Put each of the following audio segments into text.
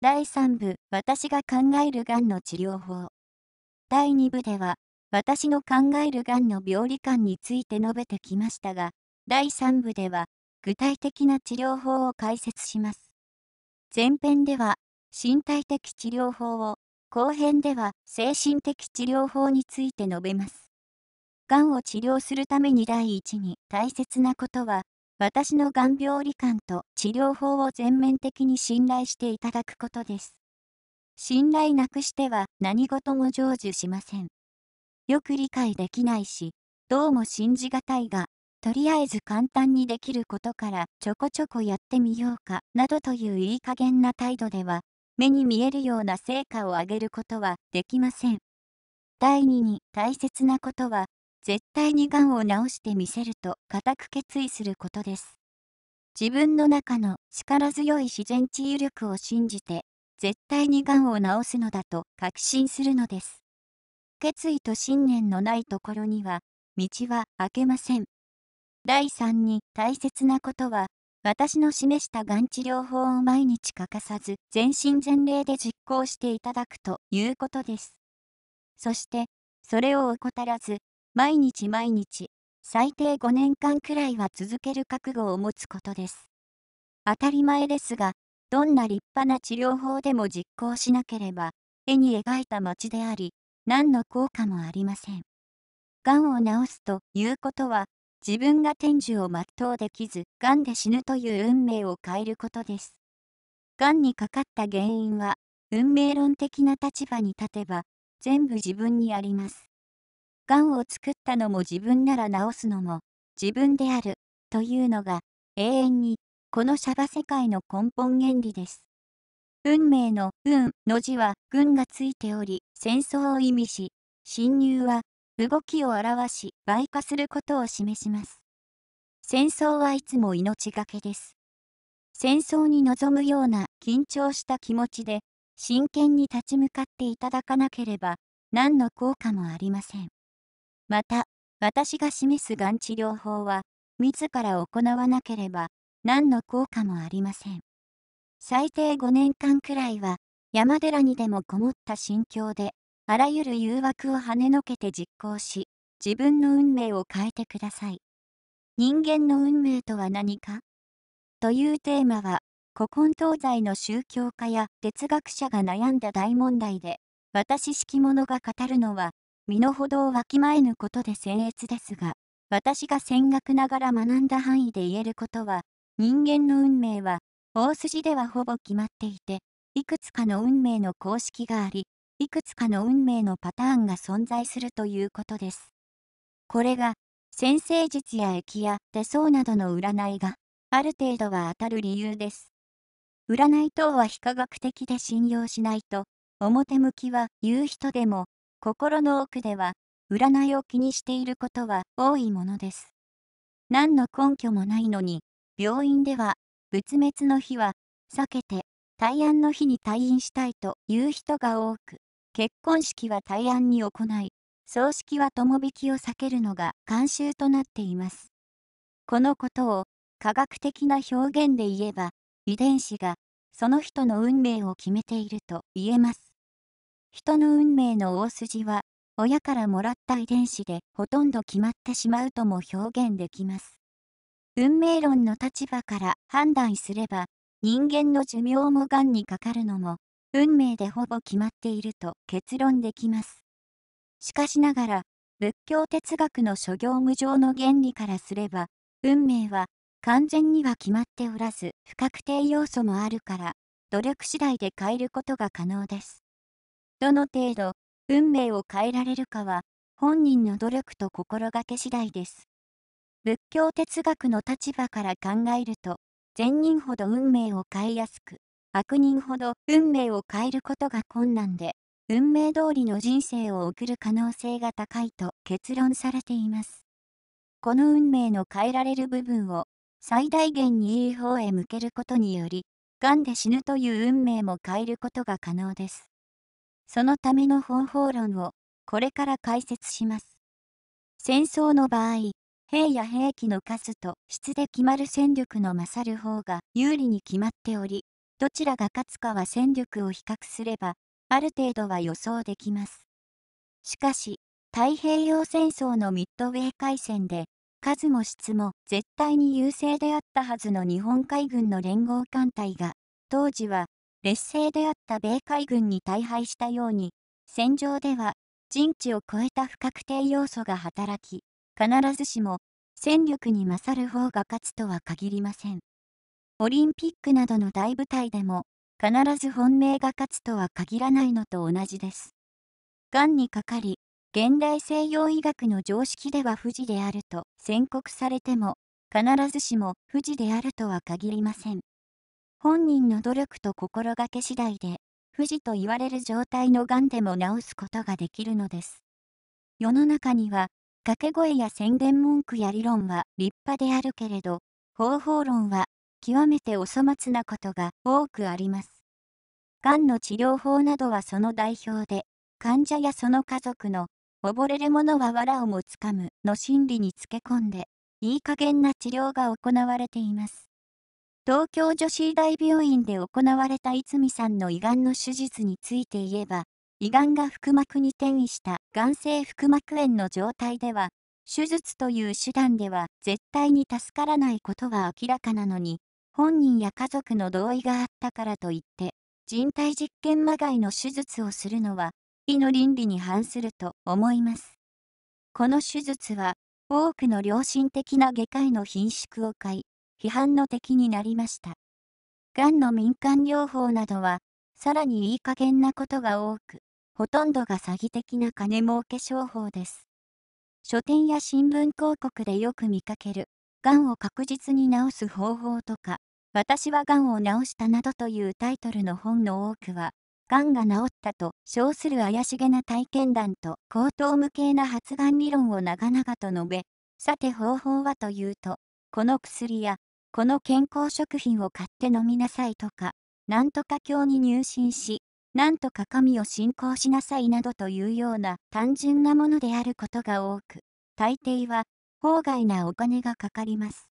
第3部、私が考えるがんの治療法。第2部では、私の考えるがんの病理観について述べてきましたが、第3部では、具体的な治療法を解説します。前編では、身体的治療法を、後編では、精神的治療法について述べます。がんを治療するために第一に大切なことは、私の眼病理観と治療法を全面的に信頼していただくことです。信頼なくしては何事も成就しません。よく理解できないし、どうも信じがたいが、とりあえず簡単にできることからちょこちょこやってみようかなどといういい加減な態度では、目に見えるような成果を上げることはできません。第2に大切なことは絶対にがんを治してみせると固く決意することです。自分の中の力強い自然治癒力を信じて、絶対にがんを治すのだと確信するのです。決意と信念のないところには、道は開けません。第3に大切なことは、私の示したがん治療法を毎日欠かさず、全身全霊で実行していただくということです。そして、それを怠らず、毎日毎日、最低5年間くらいは続ける覚悟を持つことです。当たり前ですが、どんな立派な治療法でも実行しなければ、絵に描いた街であり、何の効果もありません。がんを治すということは、自分が天寿を全うできず、がんで死ぬという運命を変えることです。がんにかかった原因は、運命論的な立場に立てば、全部自分にあります。がんを作ったのも自分なら治すのも自分であるというのが永遠にこのシャバ世界の根本原理です。運命の運の字は軍がついており戦争を意味し侵入は動きを表し倍化することを示します。戦争はいつも命がけです。戦争に臨むような緊張した気持ちで真剣に立ち向かっていただかなければ何の効果もありません。また、私が示すがん治療法は、自ら行わなければ、何の効果もありません。最低5年間くらいは、山寺にでもこもった心境で、あらゆる誘惑をはねのけて実行し、自分の運命を変えてください。人間の運命とは何かというテーマは、古今東西の宗教家や哲学者が悩んだ大問題で、私式者が語るのは、身の程をわきまえぬことで僭越ですが、私が戦学ながら学んだ範囲で言えることは、人間の運命は、大筋ではほぼ決まっていて、いくつかの運命の公式があり、いくつかの運命のパターンが存在するということです。これが、先生術や駅や手相などの占いが、ある程度は当たる理由です。占い等は非科学的で信用しないと、表向きは言う人でも心の奥では、占いを気にしていることは多いものです。何の根拠もないのに、病院では、仏滅の日は、避けて、大安の日に退院したいという人が多く、結婚式は大安に行い、葬式は友引きを避けるのが慣習となっています。このことを科学的な表現で言えば、遺伝子がその人の運命を決めていると言えます。人の運命の大筋は、親からもらった遺伝子でほとんど決まってしまうとも表現できます。運命論の立場から判断すれば、人間の寿命も癌にかかるのも、運命でほぼ決まっていると結論できます。しかしながら、仏教哲学の諸行無常の原理からすれば、運命は完全には決まっておらず、不確定要素もあるから、努力次第で変えることが可能です。どの程度、運命を変えられるかは、本人の努力と心がけ次第です。仏教哲学の立場から考えると、善人ほど運命を変えやすく、悪人ほど運命を変えることが困難で、運命通りの人生を送る可能性が高いと結論されています。この運命の変えられる部分を最大限にいい方へ向けることにより、癌で死ぬという運命も変えることが可能です。そのための方法論をこれから解説します。戦争の場合、兵や兵器の数と質で決まる戦力の勝る方が有利に決まっており、どちらが勝つかは戦力を比較すれば、ある程度は予想できます。しかし、太平洋戦争のミッドウェー海戦で、数も質も絶対に優勢であったはずの日本海軍の連合艦隊が、当時は劣勢であった米海軍に大敗したように、戦場では陣地を超えた不確定要素が働き、必ずしも戦力に勝る方が勝つとは限りません。オリンピックなどの大舞台でも、必ず本命が勝つとは限らないのと同じです。がんにかかり、現代西洋医学の常識では富士であると宣告されても、必ずしも富士であるとは限りません。本人の努力と心がけ次第で、不治と言われる状態の癌でも治すことができるのです。世の中には、掛け声や宣伝文句や理論は立派であるけれど、方法論は極めてお粗末なことが多くあります。癌の治療法などはその代表で、患者やその家族の、溺れる者は藁をもつかむの心理につけ込んで、いい加減な治療が行われています。東京女子医大病院で行われた泉さんの胃がんの手術について言えば、胃がんが腹膜に転移した癌性腹膜炎の状態では、手術という手段では絶対に助からないことは明らかなのに、本人や家族の同意があったからといって、人体実験まがいの手術をするのは、医の倫理に反すると思います。この手術は、多くの良心的な外科医の品縮を買い、批判の敵になりました。がんの民間療法などは、さらにいい加減なことが多く、ほとんどが詐欺的な金儲け商法です。書店や新聞広告でよく見かける、がんを確実に治す方法とか、私はがんを治したなどというタイトルの本の多くは、がんが治ったと称する怪しげな体験談と高等無形な発がん理論を長々と述べ、さて方法はというと、この薬やこの健康食品を買って飲みなさいとか、なんとか教に入信し、なんとか神を信仰しなさいなどというような単純なものであることが多く、大抵は法外なお金がかかります。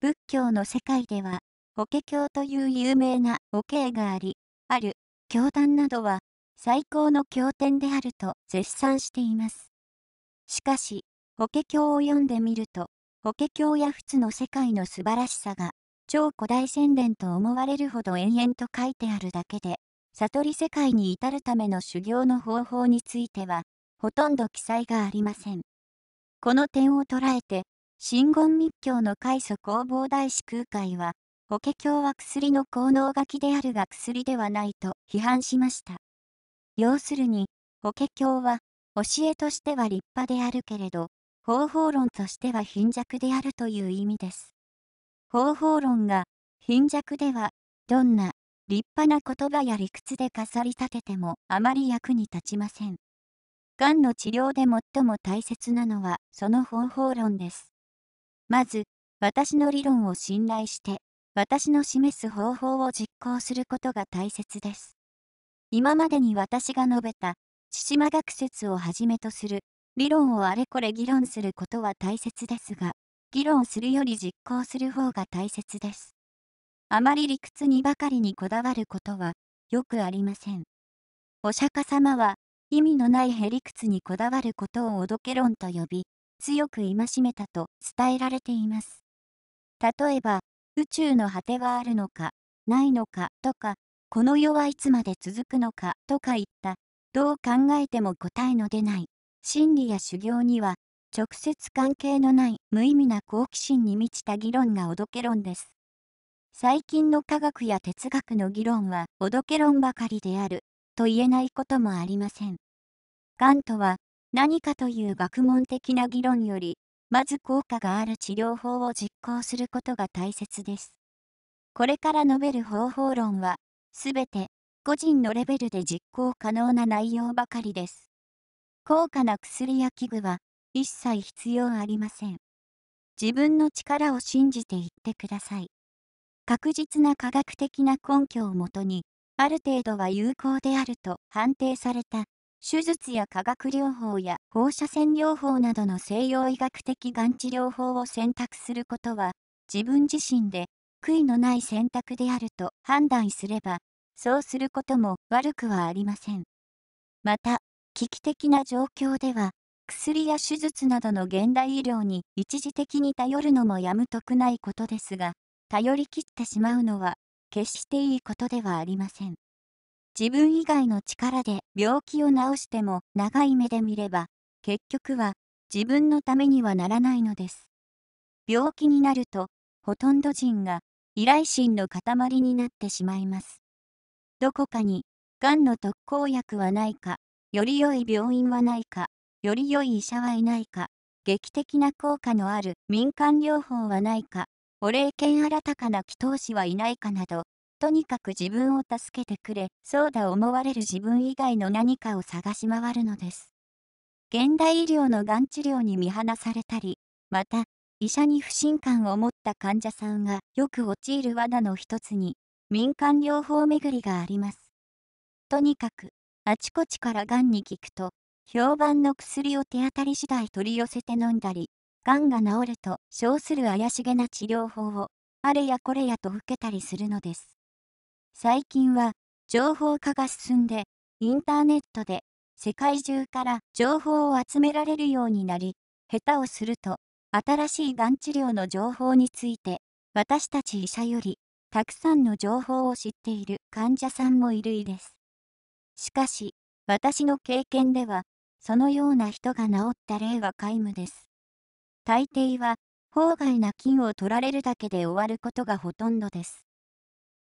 仏教の世界では、法華経という有名なお経があり、ある教団などは最高の経典であると絶賛しています。しかし、法華経を読んでみると、法華経や仏の世界の素晴らしさが、超古代宣伝と思われるほど延々と書いてあるだけで、悟り世界に至るための修行の方法については、ほとんど記載がありません。この点を捉えて、真言密教の開祖弘法大師空海は、法華経は薬の効能書きであるが薬ではないと批判しました。要するに、法華経は、教えとしては立派であるけれど、方法論としては貧弱であるという意味です。方法論が貧弱ではどんな立派な言葉や理屈で飾り立ててもあまり役に立ちません。がんの治療で最も大切なのはその方法論です。まず、私の理論を信頼して、私の示す方法を実行することが大切です。今までに私が述べた、千島学説をはじめとする理論をあれこれ議論することは大切ですが、議論するより実行する方が大切です。あまり理屈にばかりにこだわることは、よくありません。お釈迦様は、意味のないへ理屈にこだわることをおどけ論と呼び、強く戒めたと伝えられています。例えば、宇宙の果てはあるのか、ないのかとか、この世はいつまで続くのかとかいった、どう考えても答えの出ない真理や修行には、直接関係のない無意味な好奇心に満ちた議論がおどけ論です。最近の科学や哲学の議論はおどけ論ばかりである、と言えないこともありません。ガントは、何かという学問的な議論より、まず効果がある治療法を実行することが大切です。これから述べる方法論は、すべて個人のレベルで実行可能な内容ばかりです。高価な薬や器具は一切必要ありません。自分の力を信じていってください。確実な科学的な根拠をもとに、ある程度は有効であると判定された手術や化学療法や放射線療法などの西洋医学的がん治療法を選択することは自分自身で悔いのない選択であると判断すればそうすることも悪くはありませんまた危機的な状況では、薬や手術などの現代医療に一時的に頼るのもやむとくないことですが、頼りきってしまうのは、決していいことではありません。自分以外の力で病気を治しても長い目で見れば、結局は自分のためにはならないのです。病気になると、ほとんど人が依頼心の塊になってしまいます。どこかに、がんの特効薬はないかより良い病院はないか、より良い医者はいないか、劇的な効果のある民間療法はないか、お礼犬新たかな祈祷師はいないかなど、とにかく自分を助けてくれ、そうだ思われる自分以外の何かを探し回るのです。現代医療のがん治療に見放されたり、また、医者に不信感を持った患者さんがよく陥る罠の一つに、民間療法巡りがあります。とにかく、あちこちからがんに効くと、評判の薬を手当たり次第取り寄せて飲んだり、がんが治ると称する怪しげな治療法を、あれやこれやと受けたりするのです。最近は、情報化が進んで、インターネットで世界中から情報を集められるようになり、下手をすると、新しいがん治療の情報について、私たち医者より、たくさんの情報を知っている患者さんもいるいです。しかし、私の経験では、そのような人が治った例は皆無です。大抵は、法外な金を取られるだけで終わることがほとんどです。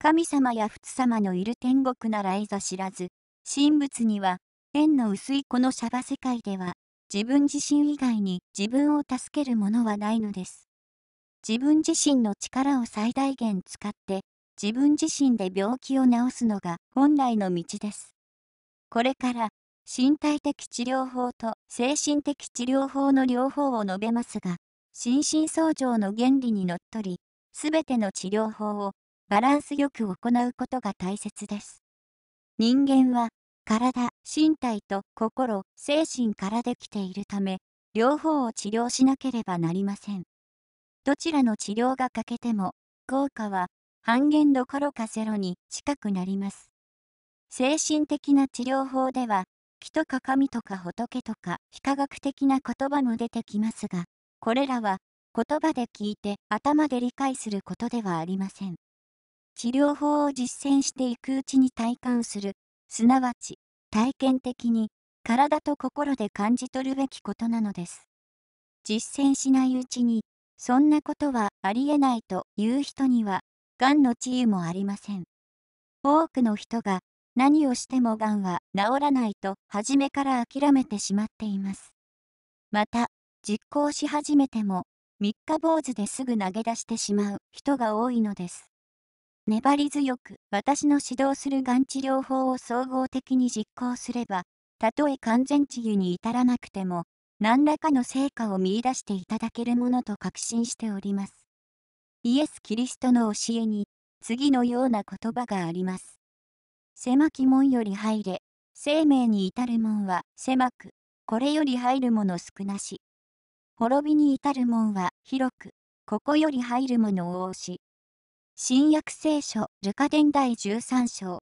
神様や仏様のいる天国ならいざ知らず、神仏には、縁の薄いこのシャバ世界では、自分自身以外に自分を助けるものはないのです。自分自身の力を最大限使って、自分自身で病気を治すのが本来の道です。これから身体的治療法と精神的治療法の両方を述べますが、心身相乗の原理にのっとり、すべての治療法をバランスよく行うことが大切です。人間は体、身体と心、精神からできているため、両方を治療しなければなりません。どちらの治療が欠けても、効果は半減どころかゼロに近くなります。精神的な治療法では、木とか神とか仏とか非科学的な言葉も出てきますが、これらは言葉で聞いて頭で理解することではありません。治療法を実践していくうちに体感する、すなわち体験的に体と心で感じ取るべきことなのです。実践しないうちに、そんなことはありえないという人には、がんの治癒もありません。多くの人が何をしてもがんは治らないと初めから諦めてしまっています。また、実行し始めても、三日坊主ですぐ投げ出してしまう人が多いのです。粘り強く私の指導するがん治療法を総合的に実行すれば、たとえ完全治癒に至らなくても、何らかの成果を見いだしていただけるものと確信しております。イエス・キリストの教えに、次のような言葉があります。狭き門より入れ、生命に至る門は狭く、これより入るもの少なし。滅びに至る門は広く、ここより入るもの多し。新約聖書、ルカ伝第13章。